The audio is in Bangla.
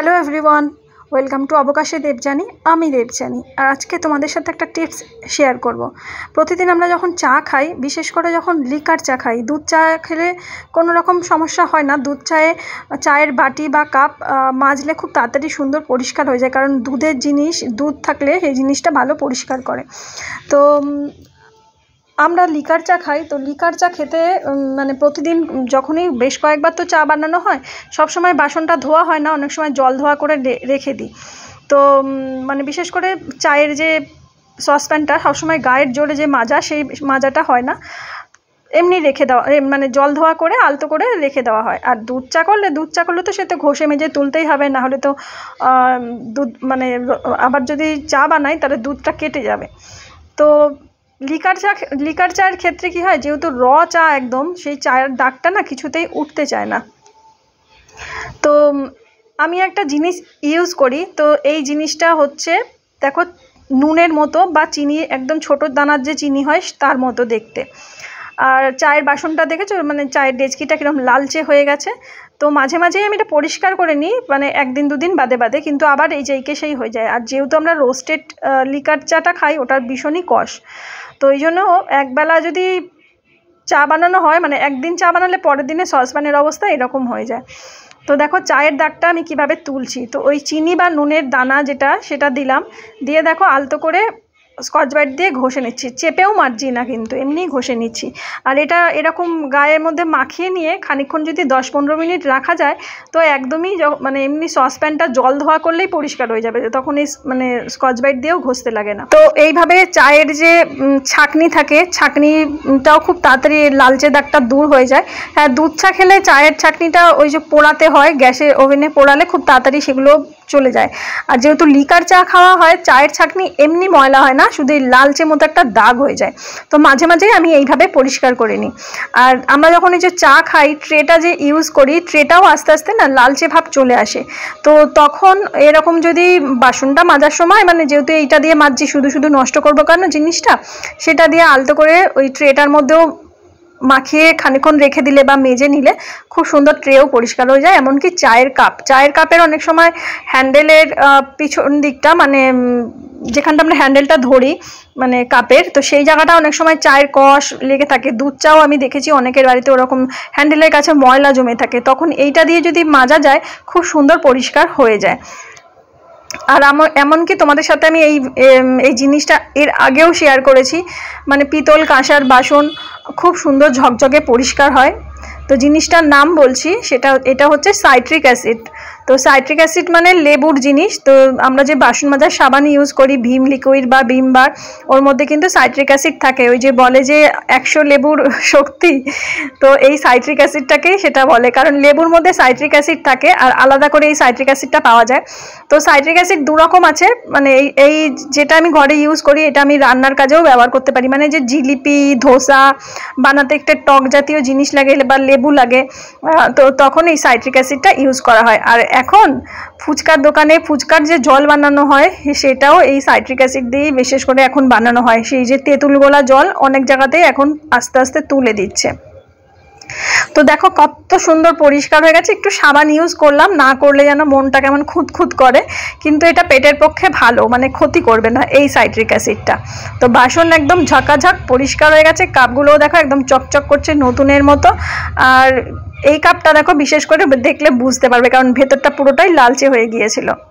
হ্যালো এভরিওয়ান ওয়েলকাম টু অবকাশে দেবজানি আমি দেবজানি আর আজকে তোমাদের সাথে একটা টিপস শেয়ার করব। প্রতিদিন আমরা যখন চা খাই বিশেষ করে যখন লিকার চা খাই দুধ চা খেলে কোনো রকম সমস্যা হয় না দুধ চায়ে চায়ের বাটি বা কাপ মাজলে খুব তাড়াতাড়ি সুন্দর পরিষ্কার হয়ে যায় কারণ দুধের জিনিস দুধ থাকলে সেই জিনিসটা ভালো পরিষ্কার করে তো আমরা লিকার চা খাই তো লিকার চা খেতে মানে প্রতিদিন যখনই বেশ কয়েকবার তো চা বানানো হয় সব সময় বাসনটা ধোয়া হয় না অনেক সময় জল ধোয়া করে রেখে দিই তো মানে বিশেষ করে চায়ের যে সসপ্যানটা সবসময় গায়ের জোরে যে মাজা সেই মাজাটা হয় না এমনি রেখে দেওয়া মানে জল ধোয়া করে আলতো করে রেখে দেওয়া হয় আর দুধ চা করলে দুধ চা করলে তো সে তো ঘষে মেজে তুলতেই হবে না হলে তো দুধ মানে আবার যদি চা বানাই তাহলে দুধটা কেটে যাবে তো লিকার চা লিকার চায়ের ক্ষেত্রে কি হয় যেহেতু র চা একদম সেই চায়ের দাগটা না কিছুতেই উঠতে চায় না তো আমি একটা জিনিস ইউজ করি তো এই জিনিসটা হচ্ছে দেখো নুনের মতো বা চিনি একদম ছোট দানার যে চিনি হয় তার মতো দেখতে আর চায়ের বাসনটা দেখেছো মানে চায়ের ডেচকিটা কীরকম লালচে হয়ে গেছে তো মাঝে মাঝেই আমি এটা পরিষ্কার করে নিই মানে একদিন দুদিন বাদে বাদে কিন্তু আবার এই যেইকে সেই হয়ে যায় আর যেহেতু আমরা রোস্টেড লিকার চাটা খাই ওটার ভীষণই কষ তো এই জন্য একবেলা যদি চা বানানো হয় মানে একদিন চা বানালে পরের দিনে সসপ্যানের অবস্থা এরকম হয়ে যায় তো দেখো চায়ের দাগটা আমি কিভাবে তুলছি তো ওই চিনি বা নুনের দানা যেটা সেটা দিলাম দিয়ে দেখো আলতো করে স্কচ ব্রাইট দিয়ে ঘষে নিচ্ছি চেপেও মারছি না কিন্তু এমনি ঘষে নিচ্ছি আর এটা এরকম গায়ের মধ্যে মাখিয়ে নিয়ে খানিক্ষণ যদি দশ পনেরো মিনিট রাখা যায় তো একদমই মানে এমনি সসপ্যানটা জল ধোয়া করলেই পরিষ্কার হয়ে যাবে তখন এই মানে স্কচ ব্রাইট দিয়েও ঘষতে লাগে না তো এইভাবে চায়ের যে ছাঁকনি থাকে ছাঁকনিটাও খুব তাড়াতাড়ি লালচে দাগটা দূর হয়ে যায় হ্যাঁ দুধ চা খেলে চায়ের ছাঁকনিটা ওই যে পোড়াতে হয় গ্যাসে ওভেনে পোড়ালে খুব তাড়াতাড়ি সেগুলো চলে যায় আর যেহেতু লিকার চা খাওয়া হয় চায়ের ছাঁকনি এমনি ময়লা হয় না শুধু লালচে মতো একটা দাগ হয়ে যায় তো মাঝে মাঝেই আমি এইভাবে পরিষ্কার করে নিই আর আমরা যখন এই যে চা খাই ট্রেটা যে ইউজ করি ট্রেটাও আস্তে আস্তে না লালচে ভাব চলে আসে তো তখন এরকম যদি বাসনটা মাজার সময় মানে যেহেতু এইটা দিয়ে মাজছি শুধু শুধু নষ্ট করবো কেন জিনিসটা সেটা দিয়ে আলতো করে ওই ট্রেটার মধ্যেও মাখিয়ে খানিক্ষণ রেখে দিলে বা মেজে নিলে খুব সুন্দর ট্রেও পরিষ্কার হয়ে যায় এমনকি চায়ের কাপ চায়ের কাপের অনেক সময় হ্যান্ডেলের পিছন দিকটা মানে যেখানটা আমরা হ্যান্ডেলটা ধরি মানে কাপের তো সেই জায়গাটা অনেক সময় চায়ের কষ লেগে থাকে দুধ চাও আমি দেখেছি অনেকের বাড়িতে ওরকম হ্যান্ডেলের কাছে ময়লা জমে থাকে তখন এইটা দিয়ে যদি মাজা যায় খুব সুন্দর পরিষ্কার হয়ে যায় আর আমার এমনকি তোমাদের সাথে আমি এই এই জিনিসটা এর আগেও শেয়ার করেছি মানে পিতল কাঁসার বাসন খুব সুন্দর ঝকঝকে পরিষ্কার হয় তো জিনিসটার নাম বলছি সেটা এটা হচ্ছে সাইট্রিক অ্যাসিড তো সাইট্রিক অ্যাসিড মানে লেবুর জিনিস তো আমরা যে বাসন মাজার সাবান ইউজ করি ভীম লিকুইড বা ভীম বার ওর মধ্যে কিন্তু সাইট্রিক অ্যাসিড থাকে ওই যে বলে যে একশো লেবুর শক্তি তো এই সাইট্রিক অ্যাসিডটাকেই সেটা বলে কারণ লেবুর মধ্যে সাইট্রিক অ্যাসিড থাকে আর আলাদা করে এই সাইট্রিক অ্যাসিডটা পাওয়া যায় তো সাইট্রিক অ্যাসিড দু রকম আছে মানে এই এই যেটা আমি ঘরে ইউজ করি এটা আমি রান্নার কাজেও ব্যবহার করতে পারি মানে যে জিলিপি ধোসা বানাতে একটা টক জাতীয় জিনিস লাগে বা লেবু লাগে তো তখন এই সাইট্রিক অ্যাসিডটা ইউজ করা হয় আর এখন ফুচকার দোকানে ফুচকার যে জল বানানো হয় সেটাও এই সাইট্রিক অ্যাসিড দিয়েই বিশেষ করে এখন বানানো হয় সেই যে তেঁতুল গোলা জল অনেক জায়গাতেই এখন আস্তে আস্তে তুলে দিচ্ছে তো দেখো কত সুন্দর পরিষ্কার হয়ে গেছে একটু সাবান ইউজ করলাম না করলে যেন মনটা কেমন খুঁতখুঁত করে কিন্তু এটা পেটের পক্ষে ভালো মানে ক্ষতি করবে না এই সাইট্রিক অ্যাসিডটা তো বাসন একদম ঝাকাঝাক পরিষ্কার হয়ে গেছে কাপগুলোও দেখো একদম চকচক করছে নতুনের মতো আর এই কাপটা দেখো বিশেষ করে দেখলে বুঝতে পারবে কারণ ভেতরটা পুরোটাই লালচে হয়ে গিয়েছিল